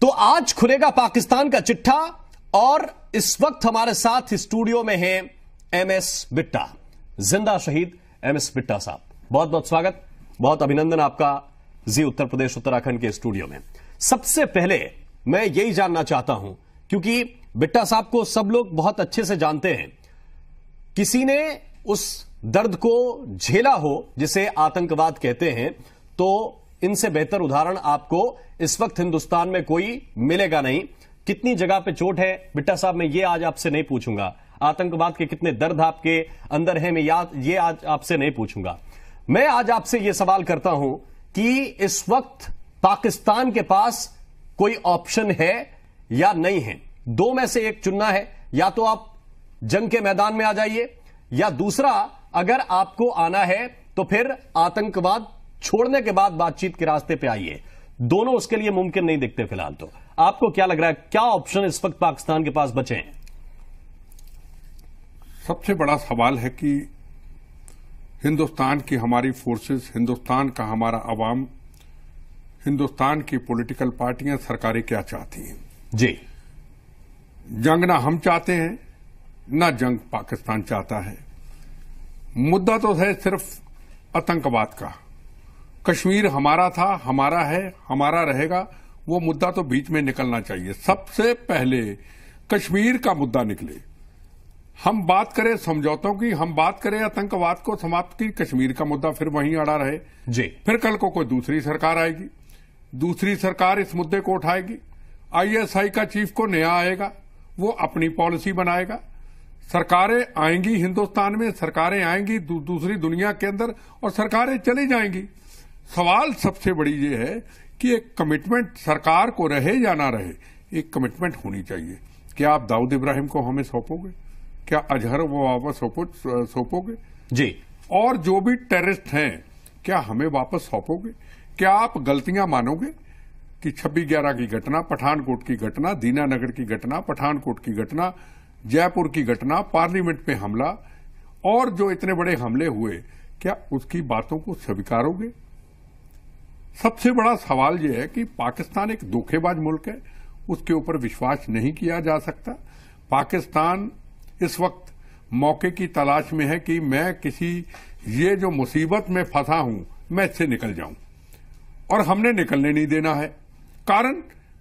तो आज खुलेगा पाकिस्तान का चिट्ठा और इस वक्त हमारे साथ स्टूडियो में हैं एम एस बिट्टा जिंदा शहीद एम एस बिट्टा साहब बहुत बहुत स्वागत बहुत अभिनंदन आपका जी उत्तर प्रदेश उत्तराखंड के स्टूडियो में सबसे पहले मैं यही जानना चाहता हूं क्योंकि बिट्टा साहब को सब लोग बहुत अच्छे से जानते हैं किसी ने उस दर्द को झेला हो जिसे आतंकवाद कहते हैं तो इनसे बेहतर उदाहरण आपको इस वक्त हिंदुस्तान में कोई मिलेगा नहीं कितनी जगह पे चोट है बिट्टा साहब मैं ये आज आपसे नहीं पूछूंगा आतंकवाद के कितने दर्द आपके अंदर है मैं याद ये आज आपसे नहीं पूछूंगा मैं आज आपसे ये सवाल करता हूं कि इस वक्त पाकिस्तान के पास कोई ऑप्शन है या नहीं है दो में से एक चुनना है या तो आप जंग के मैदान में आ जाइए या दूसरा अगर आपको आना है तो फिर आतंकवाद छोड़ने के बाद बातचीत के रास्ते पे आइए दोनों उसके लिए मुमकिन नहीं दिखते फिलहाल तो आपको क्या लग रहा है क्या ऑप्शन इस वक्त पाकिस्तान के पास बचे हैं सबसे बड़ा सवाल है कि हिंदुस्तान की हमारी फोर्सेस हिंदुस्तान का हमारा अवाम हिंदुस्तान की पॉलिटिकल पार्टियां सरकारें क्या चाहती हैं जी जंग ना हम चाहते हैं ना जंग पाकिस्तान चाहता है मुद्दा तो है सिर्फ आतंकवाद का कश्मीर हमारा था हमारा है हमारा रहेगा वो मुद्दा तो बीच में निकलना चाहिए सबसे पहले कश्मीर का मुद्दा निकले हम बात करें समझौतों की हम बात करें आतंकवाद को समाप्त की कश्मीर का मुद्दा फिर वहीं अड़ा रहे जी फिर कल को कोई दूसरी सरकार आएगी दूसरी सरकार इस मुद्दे को उठाएगी आईएसआई का चीफ को नया आएगा वो अपनी पॉलिसी बनाएगा सरकारें आएंगी हिंदुस्तान में सरकारें आएंगी दू, दूसरी दुनिया के अंदर और सरकारें चली जाएंगी सवाल सबसे बड़ी ये है कि एक कमिटमेंट सरकार को रहे या ना रहे एक कमिटमेंट होनी चाहिए क्या आप दाऊद इब्राहिम को हमें सौंपोगे क्या अजहर वो वापस सौंपोगे जी और जो भी टेररिस्ट हैं क्या हमें वापस सौंपोगे क्या आप गलतियां मानोगे कि छब्बीस ग्यारह की घटना पठानकोट की घटना दीनानगर की घटना पठानकोट की घटना जयपुर की घटना पार्लियामेंट पे हमला और जो इतने बड़े हमले हुए क्या उसकी बातों को स्वीकारोगे सबसे बड़ा सवाल यह है कि पाकिस्तान एक धोखेबाज मुल्क है उसके ऊपर विश्वास नहीं किया जा सकता पाकिस्तान इस वक्त मौके की तलाश में है कि मैं किसी ये जो मुसीबत में फंसा हूं मैं इससे निकल जाऊं और हमने निकलने नहीं देना है कारण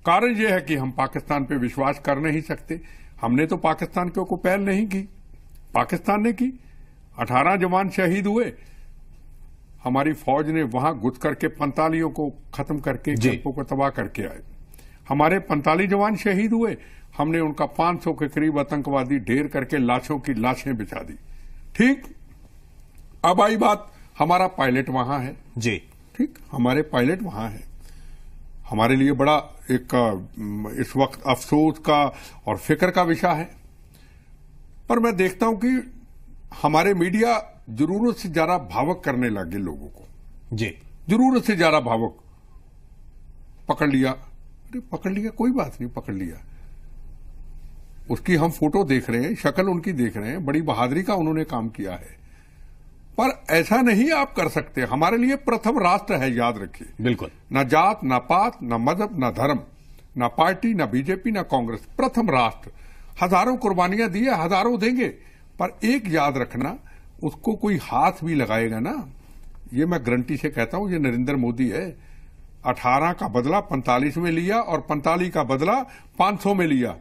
कारण यह है कि हम पाकिस्तान पे विश्वास कर नहीं सकते हमने तो पाकिस्तान के को पहल नहीं की पाकिस्तान ने की अठारह जवान शहीद हुए हमारी फौज ने वहां घुस करके पंतालियों को खत्म करके कैंपों को तबाह करके आए हमारे पैंतालीस जवान शहीद हुए हमने उनका 500 के करीब आतंकवादी ढेर करके लाशों की लाशें बिछा दी ठीक अब आई बात हमारा पायलट वहां है जी ठीक हमारे पायलट वहां है हमारे लिए बड़ा एक इस वक्त अफसोस का और फिक्र का विषय है पर मैं देखता हूं कि हमारे मीडिया जरूरत से ज्यादा भावक करने लगे लोगों को जी जरूरत से ज्यादा भावक पकड़ लिया अरे पकड़ लिया कोई बात नहीं पकड़ लिया उसकी हम फोटो देख रहे हैं शक्ल उनकी देख रहे हैं बड़ी बहादुरी का उन्होंने काम किया है पर ऐसा नहीं आप कर सकते हमारे लिए प्रथम राष्ट्र है याद रखिए बिल्कुल न जात न पात न मजहब न धर्म न पार्टी न बीजेपी न कांग्रेस प्रथम राष्ट्र हजारों कुर्बानियां दी है हजारों देंगे पर एक याद रखना उसको कोई हाथ भी लगाएगा ना ये मैं गारंटी से कहता हूं ये नरेंद्र मोदी है अठारह का बदला पैंतालीस में लिया और पैंतालीस का बदला पांच सौ में लिया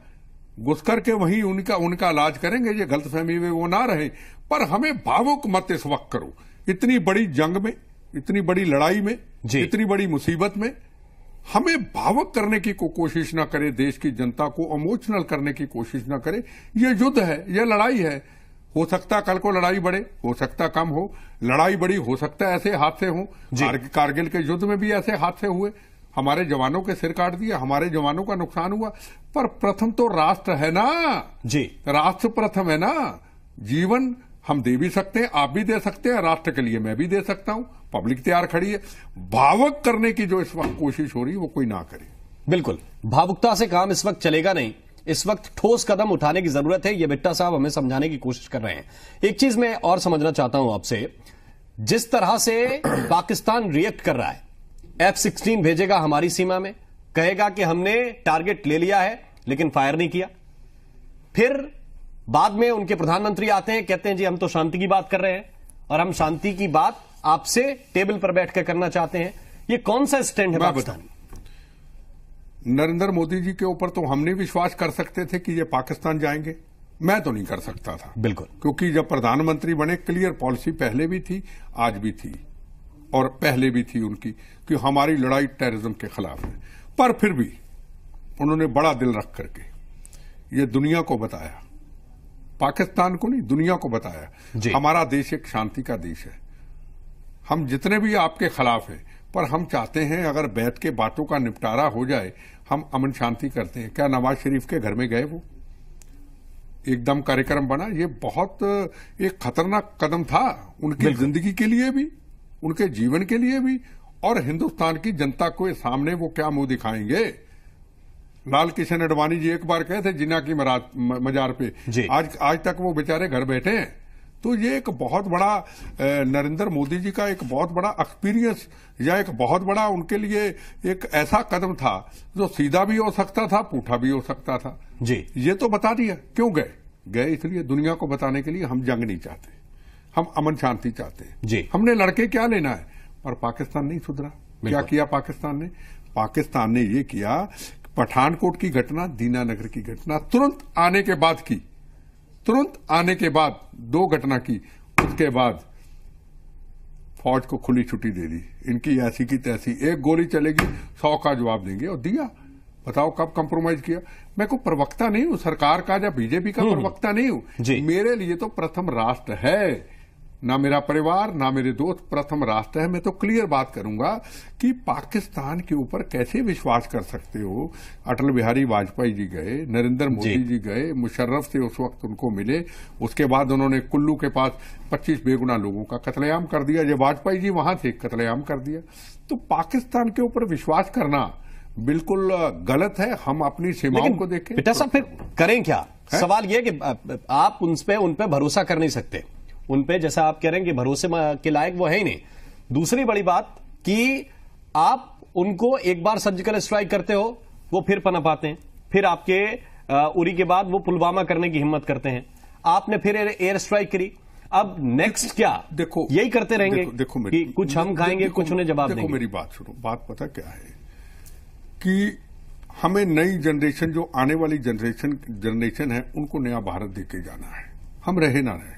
घुस करके वहीं उनका उनका इलाज करेंगे ये गलतफहमी में वो ना रहे पर हमें भावुक मत इस वक्त करो इतनी बड़ी जंग में इतनी बड़ी लड़ाई में इतनी बड़ी मुसीबत में हमें भावुक करने की को कोशिश ना करे देश की जनता को इमोशनल करने की कोशिश ना करे ये युद्ध है यह लड़ाई है हो सकता कल को लड़ाई बढ़े हो सकता कम हो लड़ाई बड़ी हो सकता ऐसे हादसे हों कारगिल के युद्ध में भी ऐसे हादसे हुए हमारे जवानों के सिर काट दिए हमारे जवानों का नुकसान हुआ पर प्रथम तो राष्ट्र है ना जी राष्ट्र प्रथम है ना जीवन हम दे भी सकते हैं आप भी दे सकते हैं राष्ट्र के लिए मैं भी दे सकता हूं पब्लिक तैयार खड़ी है भावक करने की जो इस वक्त कोशिश हो रही है वो कोई ना करे बिल्कुल भावुकता से काम इस वक्त चलेगा नहीं इस वक्त ठोस कदम उठाने की जरूरत है ये बिट्टा साहब हमें समझाने की कोशिश कर रहे हैं एक चीज मैं और समझना चाहता हूं आपसे जिस तरह से पाकिस्तान रिएक्ट कर रहा है एफ सिक्सटीन भेजेगा हमारी सीमा में कहेगा कि हमने टारगेट ले लिया है लेकिन फायर नहीं किया फिर बाद में उनके प्रधानमंत्री आते हैं कहते हैं जी हम तो शांति की बात कर रहे हैं और हम शांति की बात आपसे टेबल पर बैठकर करना चाहते हैं ये कौन सा स्टैंड है पाकिस्तान नरेंद्र मोदी जी के ऊपर तो हमने विश्वास कर सकते थे कि ये पाकिस्तान जाएंगे मैं तो नहीं कर सकता था बिल्कुल क्योंकि जब प्रधानमंत्री बने क्लियर पॉलिसी पहले भी थी आज भी थी और पहले भी थी उनकी कि हमारी लड़ाई टेररिज्म के खिलाफ है पर फिर भी उन्होंने बड़ा दिल रख करके ये दुनिया को बताया पाकिस्तान को नहीं दुनिया को बताया हमारा देश एक शांति का देश है हम जितने भी आपके खिलाफ हैं पर हम चाहते हैं अगर बैठ के बातों का निपटारा हो जाए हम अमन शांति करते हैं क्या नवाज शरीफ के घर में गए वो एकदम कार्यक्रम बना ये बहुत एक खतरनाक कदम था उनकी जिंदगी के लिए भी उनके जीवन के लिए भी और हिंदुस्तान की जनता को सामने वो क्या मुंह दिखाएंगे लाल किशन अडवाणी जी एक बार कहे थे जिना की मजार पे आज आज तक वो बेचारे घर बैठे हैं तो ये एक बहुत बड़ा नरेंद्र मोदी जी का एक बहुत बड़ा एक्सपीरियंस या एक बहुत बड़ा उनके लिए एक ऐसा कदम था जो सीधा भी हो सकता था पूठा भी हो सकता था जी ये तो बता दिया क्यों गए गए इसलिए दुनिया को बताने के लिए हम जंग नहीं चाहते हम अमन शांति चाहते हैं जी हमने लड़के क्या लेना है पर पाकिस्तान नहीं सुधरा क्या किया पाकिस्तान ने पाकिस्तान ने ये किया पठानकोट की घटना दीनानगर की घटना तुरंत आने के बाद की तुरंत आने के बाद दो घटना की उसके बाद फौज को खुली छुट्टी दे दी इनकी ऐसी की तैसी एक गोली चलेगी सौ का जवाब देंगे और दिया बताओ कब कंप्रोमाइज किया मैं कोई प्रवक्ता नहीं हूं सरकार का या बीजेपी का हम्म। प्रवक्ता नहीं हूं मेरे लिए तो प्रथम राष्ट्र है ना मेरा परिवार ना मेरे दोस्त प्रथम रास्ते है मैं तो क्लियर बात करूंगा कि पाकिस्तान के ऊपर कैसे विश्वास कर सकते हो अटल बिहारी वाजपेयी जी गए नरेंद्र मोदी जी, जी गए मुशर्रफ से उस वक्त उनको मिले उसके बाद उन्होंने कुल्लू के पास 25 बेगुना लोगों का कतलेआम कर दिया जब वाजपेयी जी वहां से कतलेआम कर दिया तो पाकिस्तान के ऊपर विश्वास करना बिल्कुल गलत है हम अपनी सीमाओं को देखें बेटा साहब फिर करें क्या है? सवाल यह कि आप उन उनपे उन भरोसा कर नहीं सकते उन पे जैसा आप कह रहे हैं कि भरोसे के लायक वो है ही नहीं दूसरी बड़ी बात कि आप उनको एक बार सर्जिकल स्ट्राइक करते हो वो फिर पनप आते हैं फिर आपके उरी के बाद वो पुलवामा करने की हिम्मत करते हैं आपने फिर एयर स्ट्राइक करी अब नेक्स्ट क्या देखो यही करते रहेंगे देखो, देखो मेरी, कि कुछ हम खाएंगे देखो, कुछ उन्हें जवाब देखो देंगे। मेरी बात सुनो बात पता क्या है कि हमें नई जनरेशन जो आने वाली जनरेशन जनरेशन है उनको नया भारत देके जाना है हम रहे ना रहे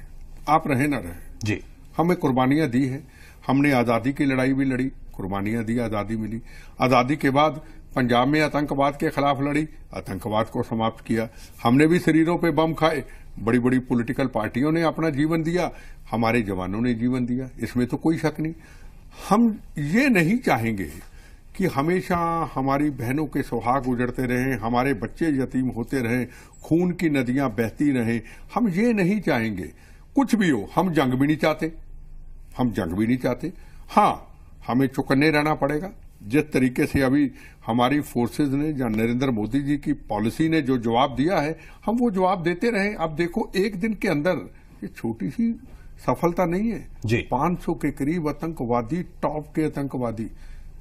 आप रहे ना रहे जी हमें कुर्बानियां दी है हमने आजादी की लड़ाई भी लड़ी कुर्बानियां दी आजादी मिली आजादी के बाद पंजाब में आतंकवाद के खिलाफ लड़ी आतंकवाद को समाप्त किया हमने भी शरीरों पे बम खाए बड़ी बड़ी पॉलिटिकल पार्टियों ने अपना जीवन दिया हमारे जवानों ने जीवन दिया इसमें तो कोई शक नहीं हम ये नहीं चाहेंगे कि हमेशा हमारी बहनों के सुहाग उजड़ते रहें हमारे बच्चे यतीम होते रहें खून की नदियां बहती रहें हम ये नहीं चाहेंगे कुछ भी हो हम जंग भी नहीं चाहते हम जंग भी नहीं चाहते हाँ हमें चौकन्ने रहना पड़ेगा जिस तरीके से अभी हमारी फोर्सेज ने या नरेंद्र मोदी जी की पॉलिसी ने जो जवाब दिया है हम वो जवाब देते रहे अब देखो एक दिन के अंदर ये छोटी सी सफलता नहीं है पांच सौ के करीब आतंकवादी टॉप के आतंकवादी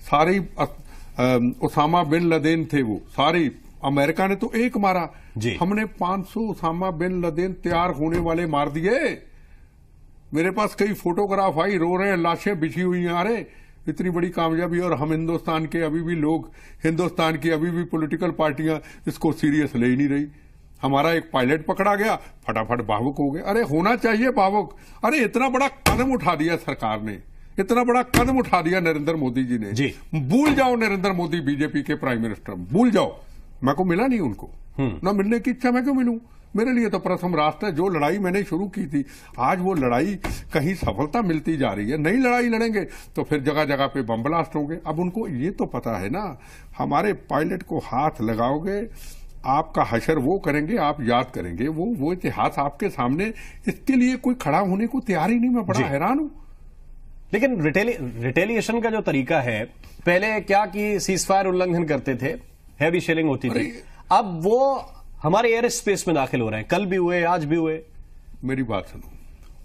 सारे ओसामा बिन लदेन थे वो सारे अमेरिका ने तो एक मारा हमने हमने 500 ओसामा बिन लदेन तैयार होने वाले मार दिए मेरे पास कई फोटोग्राफ आई रो रहे हैं लाशें बिछी हुई हैं अरे इतनी बड़ी कामयाबी और हम हिंदुस्तान के अभी भी लोग हिंदुस्तान की अभी भी पॉलिटिकल पार्टियां इसको सीरियस ले ही नहीं रही हमारा एक पायलट पकड़ा गया फटाफट भावुक हो गए अरे होना चाहिए भावुक अरे इतना बड़ा कदम उठा दिया सरकार ने इतना बड़ा कदम उठा दिया नरेंद्र मोदी जी ने जी भूल जाओ नरेंद्र मोदी बीजेपी के प्राइम मिनिस्टर भूल जाओ मैं को मिला नहीं उनको हम्म। ना मिलने की इच्छा मैं क्यों मिलूं मेरे लिए तो प्रथम रास्ता जो लड़ाई मैंने शुरू की थी आज वो लड़ाई कहीं सफलता मिलती जा रही है नई लड़ाई लड़ेंगे तो फिर जगह जगह पे बम ब्लास्ट होंगे अब उनको ये तो पता है ना हमारे पायलट को हाथ लगाओगे आपका हशर वो करेंगे आप याद करेंगे वो वो इतिहास आपके सामने इसके लिए कोई खड़ा होने को तैयार ही नहीं मैं बड़ा हैरान हूं लेकिन रिटेलि, रिटेलिएशन का जो तरीका है पहले क्या कि सीज फायर उल्लंघन करते थे हैवी शेलिंग होती थी अब वो हमारे एयर स्पेस में दाखिल हो रहे हैं कल भी हुए आज भी हुए मेरी बात सुनो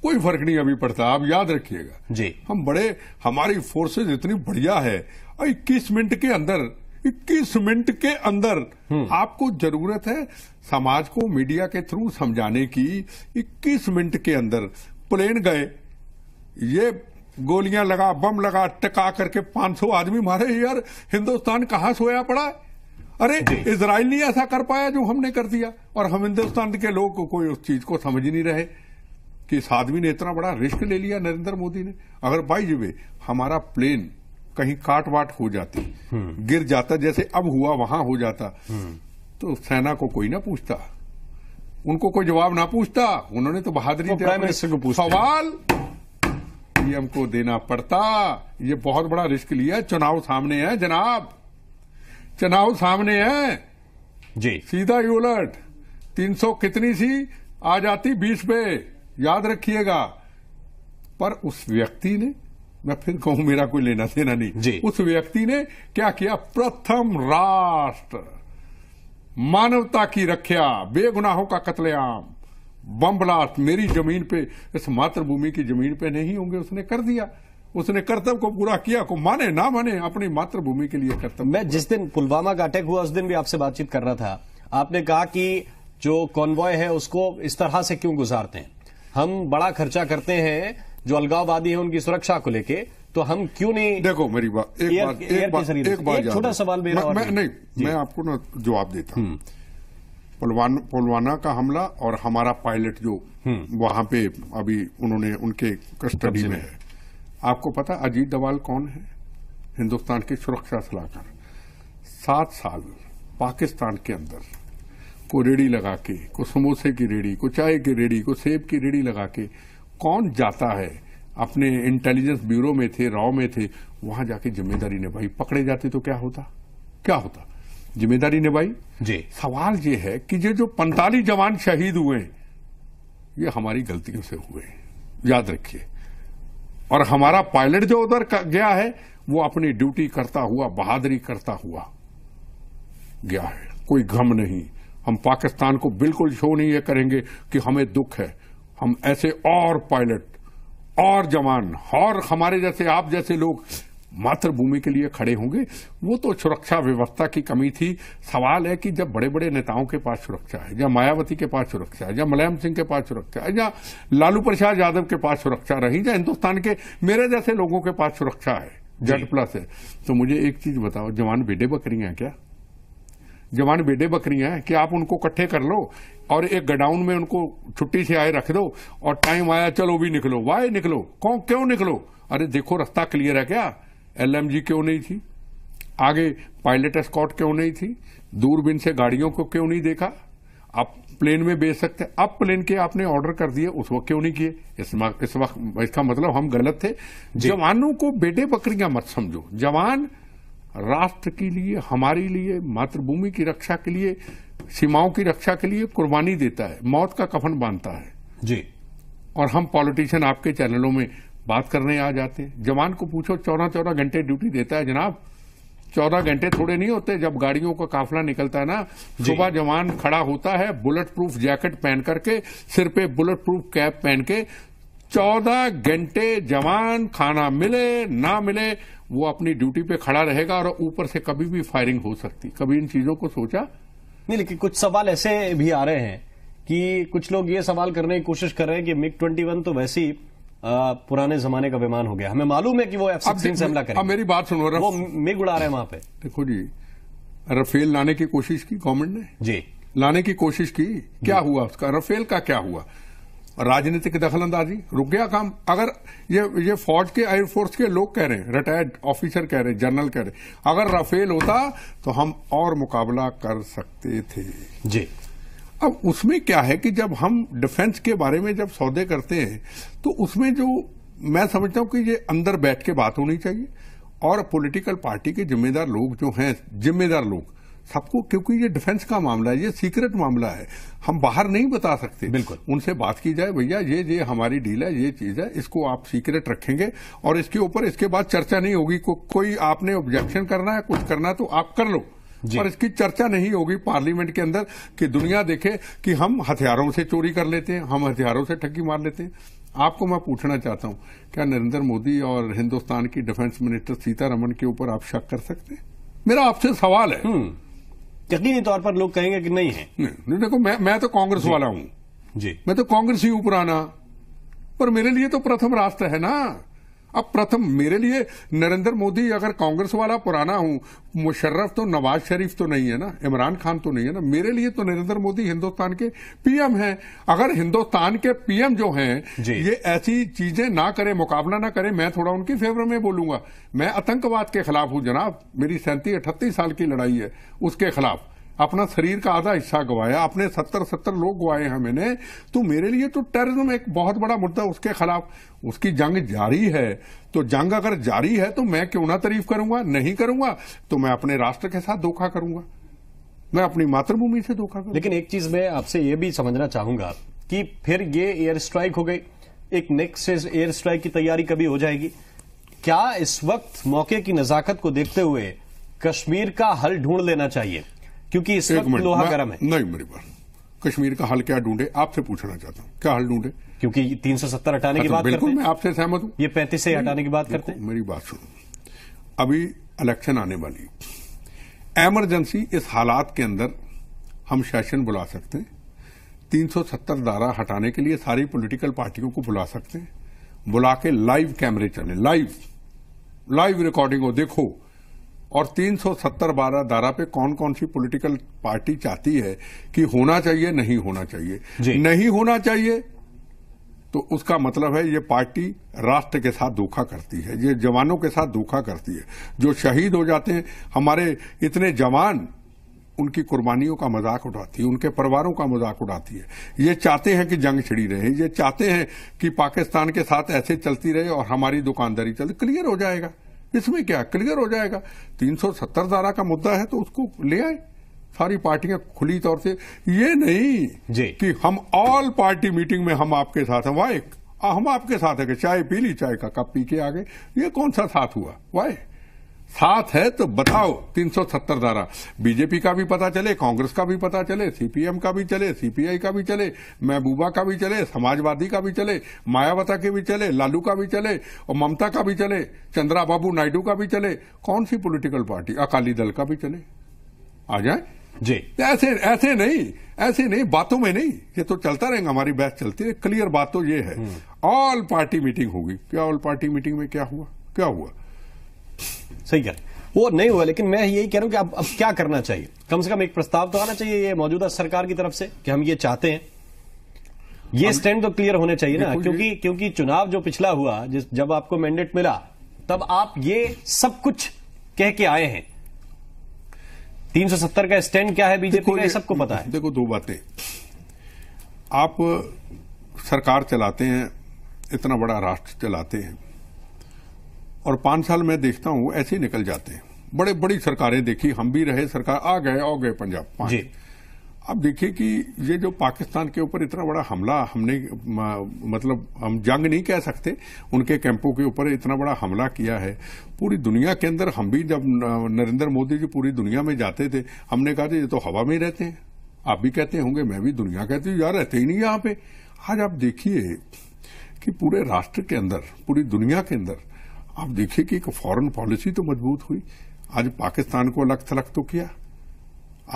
कोई फर्क नहीं अभी पड़ता आप याद रखिएगा जी हम बड़े हमारी फोर्सेज इतनी बढ़िया है और इक्कीस मिनट के अंदर इक्कीस मिनट के अंदर हम्म। आपको जरूरत है समाज को मीडिया के थ्रू समझाने की इक्कीस मिनट के अंदर प्लेन गए ये गोलियां लगा बम लगा टका करके 500 आदमी मारे यार हिंदुस्तान कहां सोया पड़ा है अरे इसराइल नहीं ऐसा कर पाया जो हमने कर दिया और हम हिंदुस्तान के लोग को कोई उस चीज को समझ नहीं रहे कि इस आदमी ने इतना बड़ा रिस्क ले लिया नरेंद्र मोदी ने अगर बाई जुबे हमारा प्लेन कहीं काट वाट हो जाती हम्म। गिर जाता जैसे अब हुआ वहां हो जाता हम्म। तो सेना को कोई ना पूछता उनको कोई जवाब ना पूछता उन्होंने तो बहादुरी तो प्राइम को सवाल ये हमको देना पड़ता ये बहुत बड़ा रिस्क लिया चुनाव सामने है जनाब चुनाव सामने है जी सीधा ही उलट तीन सौ कितनी सी आ जाती बीस पे याद रखिएगा पर उस व्यक्ति ने मैं फिर कहूं मेरा कोई लेना देना नहीं जी। उस व्यक्ति ने क्या किया प्रथम राष्ट्र मानवता की रक्षा बेगुनाहों का कत्लेआम बम ब्लास्ट मेरी जमीन पे इस मातृभूमि की जमीन पे नहीं होंगे उसने कर दिया उसने कर्तव्य को पूरा किया को माने ना माने अपनी मातृभूमि के लिए कर्तव्य मैं जिस दिन पुलवामा का अटैक हुआ उस दिन भी आपसे बातचीत कर रहा था आपने कहा कि जो कॉन्वॉय है उसको इस तरह से क्यों गुजारते हैं हम बड़ा खर्चा करते हैं जो अलगाववादी है उनकी सुरक्षा को लेके तो हम क्यों नहीं देखो मेरी बात एक बात एक बात एक बात छोटा सवाल मेरा मैं, मैं नहीं मैं आपको ना जवाब देता हूँ हम्म। पुलवान पुलवाना का हमला और हमारा पायलट जो हम्म। वहां पे अभी उन्होंने उनके कस्टडी में है आपको पता अजीत दवाल कौन है हिंदुस्तान के सुरक्षा सलाहकार सात साल पाकिस्तान के अंदर को रेडी लगा के को समोसे की रेडी को चाय की रेडी को सेब की रेडी लगा के कौन जाता है अपने इंटेलिजेंस ब्यूरो में थे रॉ में थे वहां जाके जिम्मेदारी निभाई पकड़े जाते तो क्या होता क्या होता जिम्मेदारी निभाई जी सवाल ये है कि ये जो पैंतालीस जवान शहीद हुए ये हमारी गलतियों से हुए याद रखिये और हमारा पायलट जो उधर गया है वो अपनी ड्यूटी करता हुआ बहादरी करता हुआ गया है कोई गम नहीं हम पाकिस्तान को बिल्कुल शो नहीं ये करेंगे कि हमें दुख है हम ऐसे और पायलट और जवान और हमारे जैसे आप जैसे लोग मातृभूमि के लिए खड़े होंगे वो तो सुरक्षा व्यवस्था की कमी थी सवाल है कि जब बड़े बड़े नेताओं के पास सुरक्षा है या मायावती के पास सुरक्षा है या मुलायम सिंह के पास सुरक्षा है या लालू प्रसाद यादव के पास सुरक्षा रही या हिन्दुस्तान के मेरे जैसे लोगों के पास सुरक्षा है जेड प्लस है तो मुझे एक चीज बताओ जवान बेटे बकरियां हैं क्या जवान बेटे बकरियां हैं कि आप उनको इकट्ठे कर लो और एक गडाउन में उनको छुट्टी से आए रख दो और टाइम आया चलो भी निकलो वाय निकलो कौन क्यों निकलो अरे देखो रास्ता क्लियर है क्या एलएमजी क्यों नहीं थी आगे पायलट स्कॉट क्यों नहीं थी दूरबीन से गाड़ियों को क्यों नहीं देखा आप प्लेन में बेच सकते अब प्लेन के आपने ऑर्डर कर दिए उस वक्त क्यों नहीं किए इस वक्त इस वक्त इसका मतलब हम गलत थे जवानों को बेटे बकरियां मत समझो जवान राष्ट्र के लिए हमारे लिए मातृभूमि की रक्षा के लिए सीमाओं की रक्षा के लिए कुर्बानी देता है मौत का कफन बांधता है जी और हम पॉलिटिशियन आपके चैनलों में बात करने आ जाते हैं जवान को पूछो चौदह चौदह घंटे ड्यूटी देता है जनाब चौदह घंटे थोड़े नहीं होते जब गाड़ियों का काफिला निकलता है ना सुबह जवान खड़ा होता है बुलेट प्रूफ जैकेट पहन करके सिर पे बुलेट प्रूफ कैप पहन के चौदह घंटे जवान खाना मिले ना मिले वो अपनी ड्यूटी पे खड़ा रहेगा और ऊपर से कभी भी फायरिंग हो सकती कभी इन चीजों को सोचा नहीं लेकिन कुछ सवाल ऐसे भी आ रहे हैं कि कुछ लोग ये सवाल करने की कोशिश कर रहे हैं कि मिग ट्वेंटी वन तो वैसे ही पुराने जमाने का विमान हो गया हमें मालूम है कि वो एफ सिक्सटीन से हमला करें मेरी बात सुनो वो मिग उड़ा रहे हैं वहां पे देखो जी रफेल लाने की कोशिश की गवर्नमेंट ने जी लाने की कोशिश की क्या हुआ उसका रफेल का क्या हुआ राजनीतिक दखलंदाजी रुक गया काम अगर ये ये फौज के एयरफोर्स के लोग कह रहे हैं रिटायर्ड ऑफिसर कह रहे हैं जनरल कह रहे हैं अगर राफेल होता तो हम और मुकाबला कर सकते थे जी अब उसमें क्या है कि जब हम डिफेंस के बारे में जब सौदे करते हैं तो उसमें जो मैं समझता हूं कि ये अंदर बैठ के बात होनी चाहिए और पॉलिटिकल पार्टी के जिम्मेदार लोग जो हैं जिम्मेदार लोग सबको क्योंकि ये डिफेंस का मामला है ये सीक्रेट मामला है हम बाहर नहीं बता सकते बिल्कुल उनसे बात की जाए भैया ये ये हमारी डील है ये चीज है इसको आप सीक्रेट रखेंगे और इसके ऊपर इसके बाद चर्चा नहीं होगी को, कोई आपने ऑब्जेक्शन करना है कुछ करना है तो आप कर लो और इसकी चर्चा नहीं होगी पार्लियामेंट के अंदर कि दुनिया देखे कि हम हथियारों से चोरी कर लेते हैं हम हथियारों से ठगी मार लेते हैं आपको मैं पूछना चाहता हूं क्या नरेंद्र मोदी और हिंदुस्तान की डिफेंस मिनिस्टर सीतारमन के ऊपर आप शक कर सकते हैं मेरा आपसे सवाल है हम्म। यकीनी तौर पर लोग कहेंगे कि नहीं है नहीं, देखो मैं मैं तो कांग्रेस वाला हूं जी मैं तो कांग्रेस ही पुराना पर मेरे लिए तो प्रथम रास्ता है ना अब प्रथम मेरे लिए नरेंद्र मोदी अगर कांग्रेस वाला पुराना हूं मुशर्रफ तो नवाज शरीफ तो नहीं है ना इमरान खान तो नहीं है ना मेरे लिए तो नरेंद्र मोदी हिंदुस्तान के पीएम हैं अगर हिंदुस्तान के पीएम जो हैं ये ऐसी चीजें ना करें मुकाबला ना करें मैं थोड़ा उनकी फेवर में बोलूंगा मैं आतंकवाद के खिलाफ हूं जनाब मेरी सैंतीस अठतीस साल की लड़ाई है उसके खिलाफ अपना शरीर का आधा हिस्सा गवाया अपने सत्तर सत्तर लोग गवाए हैं मैंने तो मेरे लिए तो टेररिज्म एक बहुत बड़ा मुद्दा उसके खिलाफ उसकी जंग जारी है तो जंग अगर जारी है तो मैं क्यों ना तारीफ करूंगा नहीं करूंगा तो मैं अपने राष्ट्र के साथ धोखा करूंगा मैं अपनी मातृभूमि से धोखा करूंगा लेकिन एक चीज मैं आपसे ये भी समझना चाहूंगा कि फिर ये एयर स्ट्राइक हो गई एक नेक्स्ट एयर स्ट्राइक की तैयारी कभी हो जाएगी क्या इस वक्त मौके की नजाकत को देखते हुए कश्मीर का हल ढूंढ लेना चाहिए क्योंकि इस वक्त लोहा गर्म है नहीं मेरी बात कश्मीर का हल क्या ढूंढे आपसे पूछना चाहता हूँ क्या हल ढूंढे क्योंकि 370 अच्छा, हटाने की बात बिल्कुल मैं आपसे सहमत हूँ ये पैंतीस से हटाने की बात करते हैं मेरी बात सुनो अभी इलेक्शन आने वाली एमरजेंसी इस हालात के अंदर हम सेशन बुला सकते हैं 370 धारा हटाने के लिए सारी पॉलिटिकल पार्टियों को बुला सकते हैं बुला के लाइव कैमरे चले लाइव लाइव रिकॉर्डिंग हो देखो और 370 बारह धारा पे कौन कौन सी पॉलिटिकल पार्टी चाहती है कि होना चाहिए नहीं होना चाहिए नहीं होना चाहिए तो उसका मतलब है ये पार्टी राष्ट्र के साथ धोखा करती है ये जवानों के साथ धोखा करती है जो शहीद हो जाते हैं हमारे इतने जवान उनकी कुर्बानियों का मजाक उठाती है उनके परिवारों का मजाक उठाती है ये चाहते हैं कि जंग छिड़ी रहे ये चाहते हैं कि पाकिस्तान के साथ ऐसे चलती रहे और हमारी दुकानदारी चल क्लियर हो जाएगा इसमें क्या क्लियर हो जाएगा 370 धारा का मुद्दा है तो उसको ले आए सारी पार्टियां खुली तौर से ये नहीं जी। कि हम ऑल पार्टी मीटिंग में हम आपके साथ हैं वाई हम आपके साथ है कि चाय पी ली चाय का कप पी के आगे ये कौन सा साथ हुआ वाई साथ है तो बताओ 370 धारा बीजेपी का भी पता चले कांग्रेस का भी पता चले सीपीएम का भी चले सीपीआई का भी चले महबूबा का भी चले समाजवादी का भी चले मायावती के भी चले लालू का भी चले और ममता का भी चले चंद्रा बाबू नायडू का भी चले कौन सी पॉलिटिकल पार्टी अकाली दल का भी चले आ जाए जी ऐसे ऐसे नहीं ऐसे नहीं बातों में नहीं ये तो चलता रहेगा हमारी बहस चलती है क्लियर बात तो ये है ऑल पार्टी मीटिंग होगी क्या ऑल पार्टी मीटिंग में क्या हुआ क्या हुआ सही कह रहे वो नहीं हुआ लेकिन मैं यही कह रहा हूं कि अब अब क्या करना चाहिए कम से कम एक प्रस्ताव तो आना चाहिए ये मौजूदा सरकार की तरफ से कि हम ये चाहते हैं ये स्टैंड तो क्लियर होने चाहिए ना क्योंकि क्योंकि चुनाव जो पिछला हुआ जिस जब आपको मैंडेट मिला तब आप ये सब कुछ कह के आए हैं 370 का स्टैंड क्या है बीजेपी का सबको पता है देखो दो बातें आप सरकार चलाते हैं इतना बड़ा राष्ट्र चलाते हैं और पांच साल में देखता हूं ऐसे ही निकल जाते हैं बड़े बड़ी सरकारें देखी हम भी रहे सरकार आ गए आ गए पंजाब पांच अब देखिए कि ये जो पाकिस्तान के ऊपर इतना बड़ा हमला हमने मतलब हम जंग नहीं कह सकते उनके कैंपों के ऊपर इतना बड़ा हमला किया है पूरी दुनिया के अंदर हम भी जब नरेंद्र मोदी जी पूरी दुनिया में जाते थे हमने कहा था ये तो हवा में ही रहते हैं आप भी कहते होंगे मैं भी दुनिया कहती हूँ यार रहते ही नहीं यहां पे आज आप देखिए कि पूरे राष्ट्र के अंदर पूरी दुनिया के अंदर आप देखिए कि एक फॉरेन पॉलिसी तो मजबूत हुई आज पाकिस्तान को अलग थलग तो किया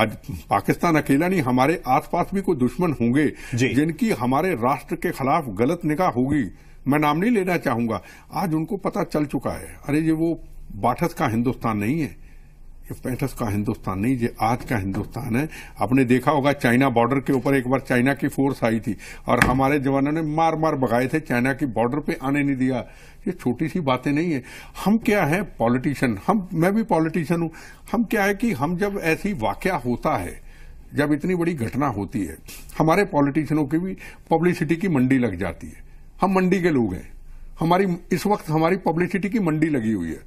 आज पाकिस्तान अकेला नहीं हमारे आसपास भी कोई दुश्मन होंगे जिनकी हमारे राष्ट्र के खिलाफ गलत निगाह होगी मैं नाम नहीं लेना चाहूंगा आज उनको पता चल चुका है अरे ये वो बाठस का हिंदुस्तान नहीं है पैंठस का हिंदुस्तान नहीं ये आज का हिंदुस्तान है आपने देखा होगा चाइना बॉर्डर के ऊपर एक बार चाइना की फोर्स आई थी और हमारे जवानों ने मार मार भगाए थे चाइना की बॉर्डर पे आने नहीं दिया ये छोटी सी बातें नहीं है हम क्या है पॉलिटिशियन हम मैं भी पॉलिटिशियन हूं हम क्या है कि हम जब ऐसी वाक्य होता है जब इतनी बड़ी घटना होती है हमारे पॉलिटिशियनों की भी पब्लिसिटी की मंडी लग जाती है हम मंडी के लोग हैं हमारी इस वक्त हमारी पब्लिसिटी की मंडी लगी हुई है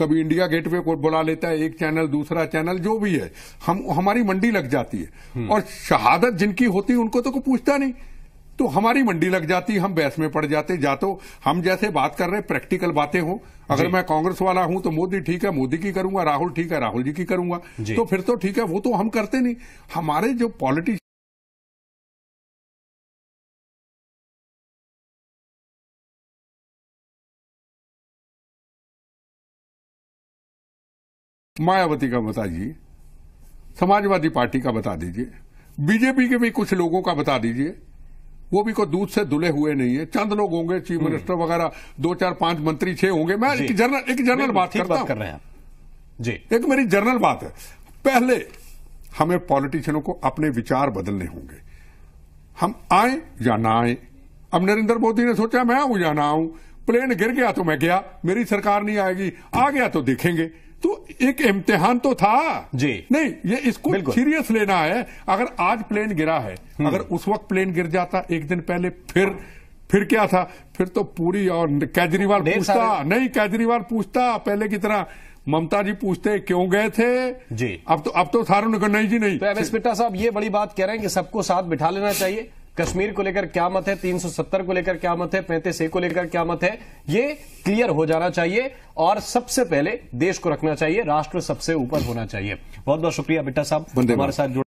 कभी इंडिया गेटवे को बुला लेता है एक चैनल दूसरा चैनल जो भी है हम हमारी मंडी लग जाती है हम्म। और शहादत जिनकी होती है उनको तो कोई पूछता नहीं तो हमारी मंडी लग जाती हम बहस में पड़ जाते जा तो हम जैसे बात कर रहे प्रैक्टिकल बातें हो अगर मैं कांग्रेस वाला हूं तो मोदी ठीक है मोदी की करूंगा राहुल ठीक है राहुल जी की करूंगा तो फिर तो ठीक है वो तो हम करते नहीं हमारे जो पॉलिटिशियन मायावती का बता दीजिए समाजवादी पार्टी का बता दीजिए बीजेपी के भी कुछ लोगों का बता दीजिए वो भी कोई दूध से धुले हुए नहीं है चंद लोग होंगे चीफ हम्म। मिनिस्टर वगैरह दो चार पांच मंत्री छह होंगे मैं एक जनरल एक जनरल बात करता बात कर रहे हैं जी एक मेरी जनरल बात है पहले हमें पॉलिटिशियनों को अपने विचार बदलने होंगे हम आए या ना आए अब नरेंद्र मोदी ने सोचा मैं आऊं या ना आऊं प्लेन गिर गया तो मैं गया मेरी सरकार नहीं आएगी आ गया तो देखेंगे तो एक इम्तिहान तो था जी नहीं ये इसको सीरियस लेना है अगर आज प्लेन गिरा है हम्म। अगर उस वक्त प्लेन गिर जाता एक दिन पहले फिर फिर क्या था फिर तो पूरी और केजरीवाल पूछता नहीं केजरीवाल पूछता पहले की तरह ममता जी पूछते क्यों गए थे जी अब तो अब तो सारों ने नहीं जी नहीं तो एम पिट्टा साहब ये बड़ी बात कह रहे हैं कि सबको साथ बिठा लेना चाहिए कश्मीर को लेकर क्या मत है 370 को लेकर क्या मत है पैंतीस ए को लेकर क्या मत है ये क्लियर हो जाना चाहिए और सबसे पहले देश को रखना चाहिए राष्ट्र सबसे ऊपर होना चाहिए बहुत बहुत शुक्रिया बिट्टा साहब हमारे साथ जुड़े